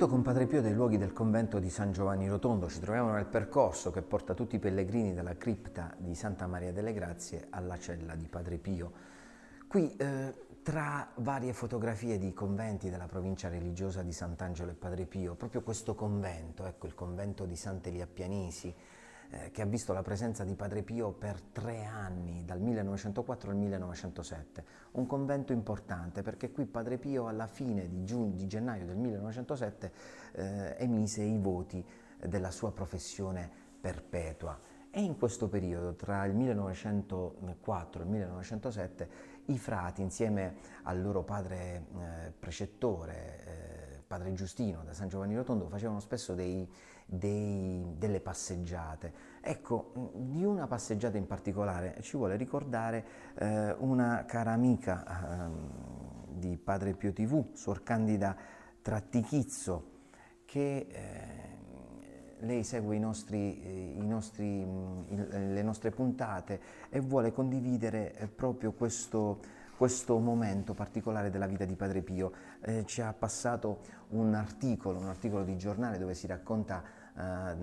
Benvenuto con Padre Pio dai luoghi del convento di San Giovanni Rotondo. Ci troviamo nel percorso che porta tutti i pellegrini dalla cripta di Santa Maria delle Grazie alla cella di Padre Pio. Qui, eh, tra varie fotografie di conventi della provincia religiosa di Sant'Angelo e Padre Pio, proprio questo convento, ecco il convento di Sant'Elia Pianisi, eh, che ha visto la presenza di Padre Pio per tre anni, dal 1904 al 1907. Un convento importante perché qui Padre Pio alla fine di, giugno, di gennaio del 1907 eh, emise i voti della sua professione perpetua. E in questo periodo, tra il 1904 e il 1907, i frati, insieme al loro padre eh, precettore, eh, padre Giustino da San Giovanni Rotondo facevano spesso dei, dei, delle passeggiate. Ecco, mm, di una passeggiata in particolare ci vuole ricordare eh, una cara amica eh, di Padre Pio TV, Suor Candida Trattichizzo, che eh, lei segue i nostri, eh, i nostri, mm, il, le nostre puntate e vuole condividere eh, proprio questo questo momento particolare della vita di Padre Pio. Eh, ci ha passato un articolo, un articolo di giornale dove si racconta eh,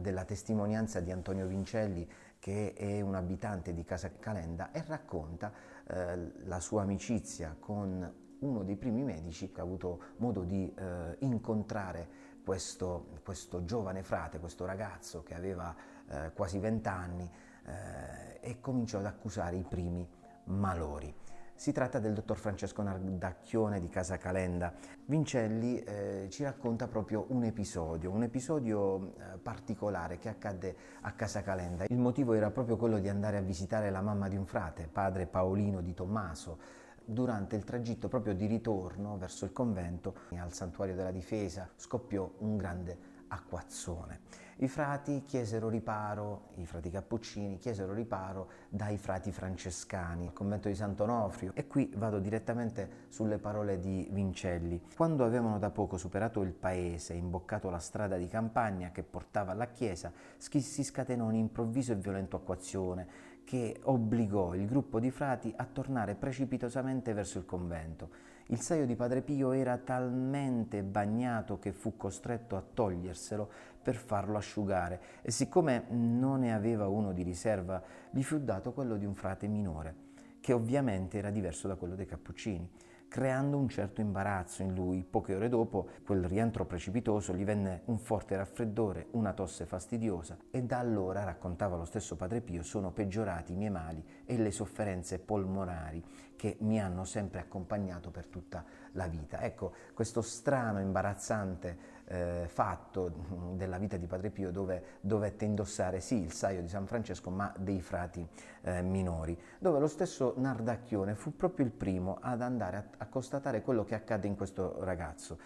della testimonianza di Antonio Vincelli che è un abitante di Casa Calenda e racconta eh, la sua amicizia con uno dei primi medici che ha avuto modo di eh, incontrare questo, questo, giovane frate, questo ragazzo che aveva eh, quasi vent'anni eh, e cominciò ad accusare i primi malori. Si tratta del dottor Francesco Nardacchione di Casa Calenda. Vincelli eh, ci racconta proprio un episodio, un episodio eh, particolare che accadde a Casa Calenda. Il motivo era proprio quello di andare a visitare la mamma di un frate, padre Paolino di Tommaso, durante il tragitto proprio di ritorno verso il convento al santuario della difesa scoppiò un grande acquazzone. I frati chiesero riparo, i frati cappuccini chiesero riparo dai frati francescani al convento di Sant'Onofrio e qui vado direttamente sulle parole di Vincelli. Quando avevano da poco superato il paese e imboccato la strada di campagna che portava alla chiesa, si scatenò un improvviso e violento acquazione che obbligò il gruppo di frati a tornare precipitosamente verso il convento. Il saio di Padre Pio era talmente bagnato che fu costretto a toglierselo per farlo asciugare e siccome non ne aveva uno di riserva, gli fu dato quello di un frate minore, che ovviamente era diverso da quello dei cappuccini creando un certo imbarazzo in lui. Poche ore dopo quel rientro precipitoso gli venne un forte raffreddore, una tosse fastidiosa e da allora, raccontava lo stesso padre Pio, sono peggiorati i miei mali e le sofferenze polmonari che mi hanno sempre accompagnato per tutta la vita. Ecco, questo strano, imbarazzante eh, fatto mm, della vita di Padre Pio dove dovette indossare sì il saio di San Francesco ma dei frati eh, minori, dove lo stesso Nardacchione fu proprio il primo ad andare a, a constatare quello che accadde in questo ragazzo.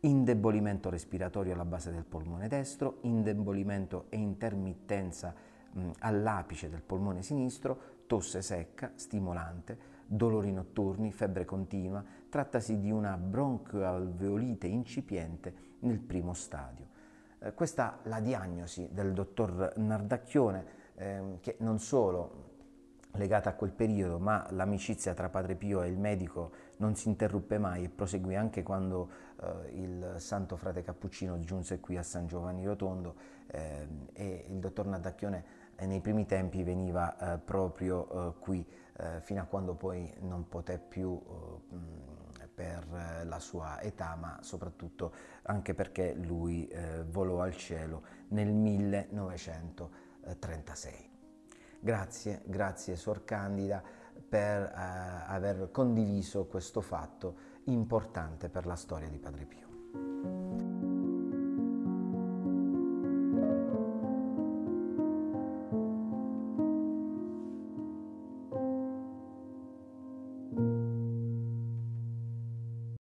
Indebolimento respiratorio alla base del polmone destro, indebolimento e intermittenza mh, mm, all'apice del polmone sinistro, tosse secca, stimolante, dolori notturni, febbre continua, trattasi di una broncoalveolite incipiente nel primo stadio. Eh, questa la diagnosi del dottor Nardacchione, ehm, che non solo legata a quel periodo, ma l'amicizia tra Padre Pio e il medico non si interruppe mai e proseguì anche quando eh, il santo frate Cappuccino giunse qui a San Giovanni Rotondo eh, e il dottor Nadacchione eh, nei primi tempi veniva eh, proprio eh, qui, eh, fino a quando poi non poté più per eh, la sua età, ma soprattutto anche perché lui eh, volò al cielo nel 1936. Grazie, grazie Suor Candida per eh, aver condiviso questo fatto importante per la storia di Padre Pio.